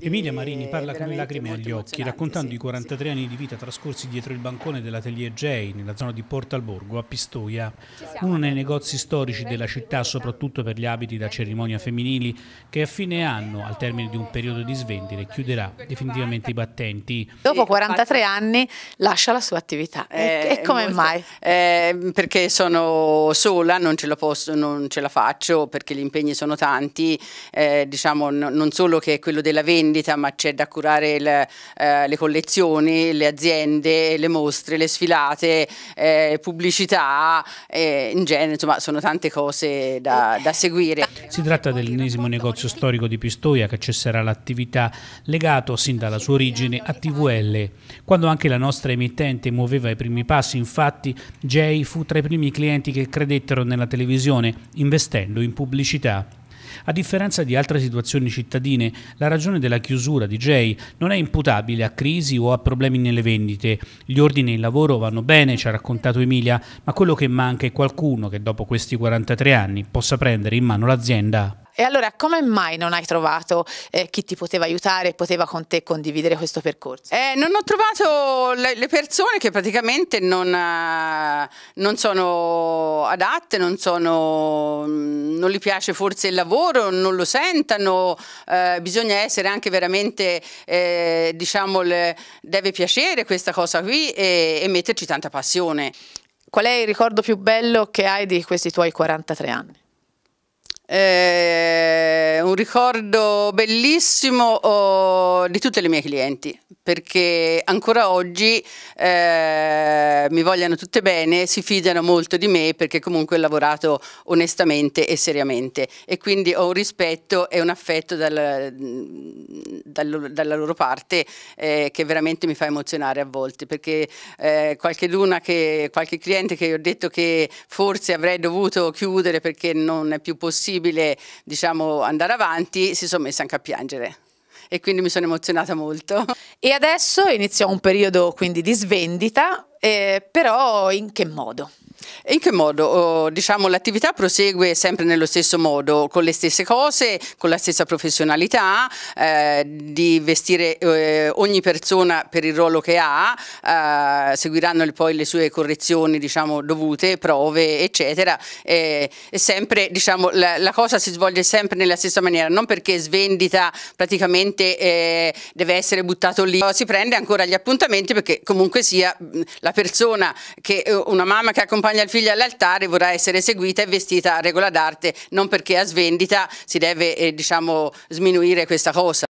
Emilia Marini parla con lacrime agli occhi, raccontando sì, i 43 sì. anni di vita trascorsi dietro il bancone dell'atelier J nella zona di Portalborgo a Pistoia, uno nei negozi storici della città, soprattutto per gli abiti da cerimonia femminili, che a fine anno, al termine di un periodo di svendite, chiuderà definitivamente i battenti. Dopo 43 anni lascia la sua attività. Eh, e come molto, mai? Eh, perché sono sola, non ce, posso, non ce, la faccio, perché gli impegni sono tanti, eh, diciamo non solo che è quello della vendita, ma c'è da curare le, eh, le collezioni, le aziende, le mostre, le sfilate, eh, pubblicità, eh, in genere, insomma, sono tante cose da, da seguire. Si tratta dell'ennesimo negozio storico di Pistoia che cesserà l'attività legato sin dalla sua origine a TVL. Quando anche la nostra emittente muoveva i primi passi, infatti, Jay fu tra i primi clienti che credettero nella televisione investendo in pubblicità. A differenza di altre situazioni cittadine, la ragione della chiusura di Jay non è imputabile a crisi o a problemi nelle vendite. Gli ordini e il lavoro vanno bene, ci ha raccontato Emilia, ma quello che manca è qualcuno che dopo questi 43 anni possa prendere in mano l'azienda. E allora come mai non hai trovato eh, chi ti poteva aiutare e poteva con te condividere questo percorso? Eh, non ho trovato le, persone che praticamente non, eh, non sono adatte, non, sono, mm, non gli piace forse il lavoro, non lo sentano, eh, bisogna essere anche veramente, eh, diciamo, le, deve piacere questa cosa qui e, e metterci tanta passione. Qual è il ricordo più bello che hai di questi tuoi 43 anni? Eh, un ricordo bellissimo oh, di tutte le mie clienti perché ancora oggi eh, mi vogliono tutte bene, si fidano molto di me perché comunque ho lavorato onestamente e seriamente e quindi ho un rispetto e un affetto dal, dal, dalla loro parte eh, che veramente mi fa emozionare a volte perché eh, qualche luna che qualche cliente che ho detto che forse avrei dovuto chiudere perché non è più possibile diciamo andare avanti si sono messa anche a piangere e quindi mi sono emozionata molto. E adesso inizia un periodo quindi di svendita, eh, però in che modo? in che modo? diciamo, l'attività prosegue sempre nello stesso modo, con le stesse cose, con la stessa professionalità, eh, di vestire eh, ogni persona per il ruolo che ha, eh, seguiranno poi le sue correzioni diciamo, dovute, prove, eccetera. E sempre, diciamo, la, la, cosa si svolge sempre nella stessa maniera, non perché svendita praticamente eh, deve essere buttato lì, si prende ancora gli appuntamenti perché comunque sia la persona che eh, una mamma che accompagna accompagna il figlio all'altare vorrà essere seguita e vestita a regola d'arte, non perché a svendita si deve eh, diciamo, sminuire questa cosa.